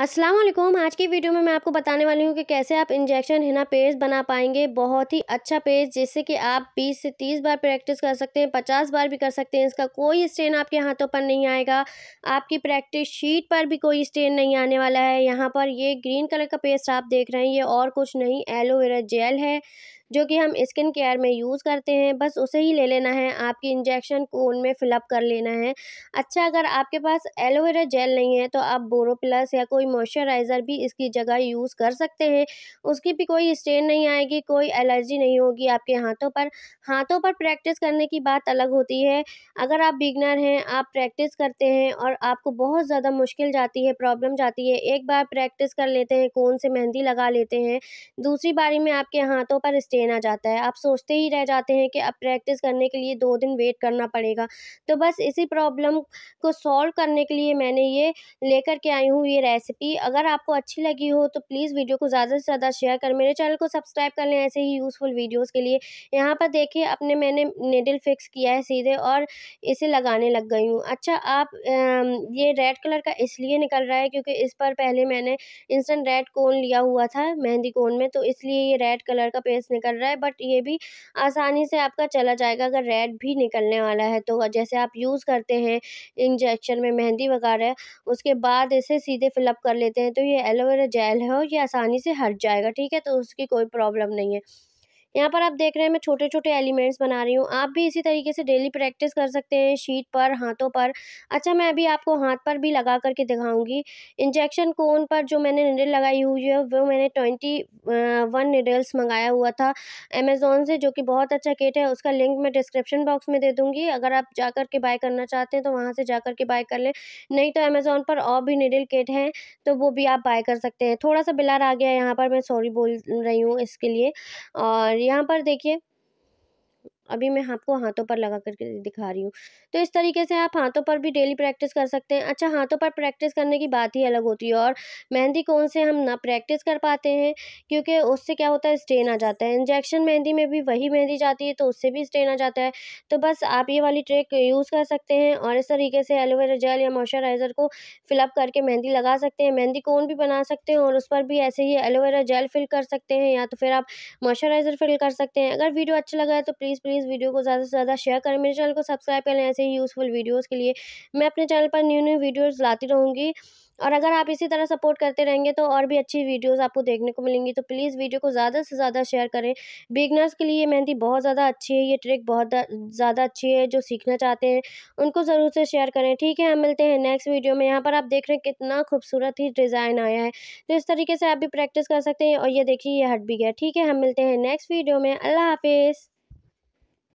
अस्सलाम वालेकुम आज की वीडियो में मैं आपको बताने वाली हूँ कि कैसे आप इंजेक्शन हिना पेस्ट बना पाएंगे बहुत ही अच्छा पेस्ट जिससे कि आप 20 से 30 बार प्रैक्टिस कर सकते हैं 50 बार भी कर सकते हैं इसका कोई स्टेन आपके हाथों पर नहीं आएगा आपकी प्रैक्टिस शीट पर भी कोई स्टेन नहीं आने वाला है यहाँ पर ये ग्रीन कलर का पेस्ट आप देख रहे हैं ये और कुछ नहीं एलोवेरा जेल है जो कि हम स्किन केयर में यूज़ करते हैं बस उसे ही ले लेना है आपकी इंजेक्शन को उनमें फिलअप कर लेना है अच्छा अगर आपके पास एलोवेरा जेल नहीं है तो आप बोरो प्लस या कोई मॉइस्चराइज़र भी इसकी जगह यूज़ कर सकते हैं उसकी भी कोई स्टेन नहीं आएगी कोई एलर्जी नहीं होगी आपके हाथों पर हाथों पर प्रैक्टिस करने की बात अलग होती है अगर आप बिगनर हैं आप प्रैक्टिस करते हैं और आपको बहुत ज़्यादा मुश्किल जाती है प्रॉब्लम जाती है एक बार प्रैक्टिस कर लेते हैं कौन से मेहंदी लगा लेते हैं दूसरी बारी में आपके हाथों पर स्टेन देना जाता है आप सोचते ही रह जाते हैं कि अब प्रैक्टिस करने के लिए दो दिन वेट करना पड़ेगा तो बस इसी प्रॉब्लम को सॉल्व करने के लिए मैंने ये लेकर के आई हूँ ये रेसिपी अगर आपको अच्छी लगी हो तो प्लीज़ वीडियो को ज़्यादा से ज़्यादा शेयर कर मेरे चैनल को सब्सक्राइब कर लें ऐसे ही यूज़फुल वीडियोज़ के लिए यहाँ पर देखिए अपने मैंने नेडल फिक्स किया है सीधे और इसे लगाने लग गई हूँ अच्छा आप ये रेड कलर का इसलिए निकल रहा है क्योंकि इस पर पहले मैंने इंस्टेंट रेड कोन लिया हुआ था मेहंदी कोन में तो इसलिए ये रेड कलर का पेस्ट निकल निकल रहा है बट ये भी आसानी से आपका चला जाएगा अगर रेड भी निकलने वाला है तो जैसे आप यूज़ करते हैं इंजेक्शन में मेहंदी वगैरह उसके बाद इसे सीधे फिलअप कर लेते हैं तो ये एलोवेरा जेल है और ये आसानी से हट जाएगा ठीक है तो उसकी कोई प्रॉब्लम नहीं है यहाँ पर आप देख रहे हैं मैं छोटे छोटे एलिमेंट्स बना रही हूँ आप भी इसी तरीके से डेली प्रैक्टिस कर सकते हैं शीट पर हाथों पर अच्छा मैं अभी आपको हाथ पर भी लगा करके दिखाऊँगी इंजेक्शन कोन पर जो मैंने निडल लगाई हुई है वो मैंने ट्वेंटी वन निडल्स मंगाया हुआ था अमेज़ोन से जो कि बहुत अच्छा किट है उसका लिंक मैं डिस्क्रिप्शन बॉक्स में दे दूँगी अगर आप जा कर के बाय करना चाहते हैं तो वहाँ से जा कर के बाय कर लें नहीं तो अमेज़ोन पर और भी निडल किट हैं तो वो भी आप बाय कर सकते हैं थोड़ा सा बिलार आ गया यहाँ पर मैं सॉरी बोल रही हूँ इसके लिए और यहाँ पर देखिए अभी मैं आपको हाथों पर लगा करके दिखा रही हूँ तो इस तरीके से आप हाथों पर भी डेली प्रैक्टिस कर सकते हैं अच्छा हाथों पर प्रैक्टिस करने की बात ही अलग होती है और मेहंदी कौन से हम ना प्रैक्टिस कर पाते हैं क्योंकि उससे क्या होता है स्टेन आ जाता है इंजेक्शन मेहंदी में भी वही मेहंदी जाती है तो उससे भी स्टेन आ जाता है तो बस आप ये वाली ट्रिक यूज़ कर सकते हैं और इस तरीके से एलोवेरा जेल या मॉइस्चराइज़र को फिलअप करके मेहंदी लगा सकते हैं मेहंदी कौन भी बना सकते हैं और उस पर भी ऐसे ही एलोवेरा जेल फिल कर सकते हैं या तो फिर आप मॉइस्चराइज़र फिल कर सकते हैं अगर वीडियो अच्छा लगा है तो प्लीज़ प्लीज़ प्लीज़ वीडियो को ज़्यादा से ज़्यादा शेयर करें मेरे चैनल को सब्सक्राइब करें ऐसे ही यूज़फुल वीडियोज़ के लिए मैं अपने चैनल पर न्यू न्यू वीडियोज़ लाती रहूँगी और अगर आप इसी तरह सपोर्ट करते रहेंगे तो और भी अच्छी वीडियोस आपको देखने को मिलेंगी तो प्लीज़ वीडियो को ज़्यादा से ज़्यादा शेयर करें बिगनर्स के लिए मेहंदी बहुत ज़्यादा अच्छी है ये ट्रिक बहुत ज़्यादा अच्छी है जो सीखना चाहते हैं उनको ज़रूर से शेयर करें ठीक है हम मिलते हैं नेक्स्ट वीडियो में यहाँ पर आप देख रहे हैं कितना खूबसूरत ही डिज़ाइन आया है तो इस तरीके से आप भी प्रैक्टिस कर सकते हैं और ये देखिए ये हट भी गया ठीक है हम मिलते हैं नेक्स्ट वीडियो में अल्लाह हाफिज़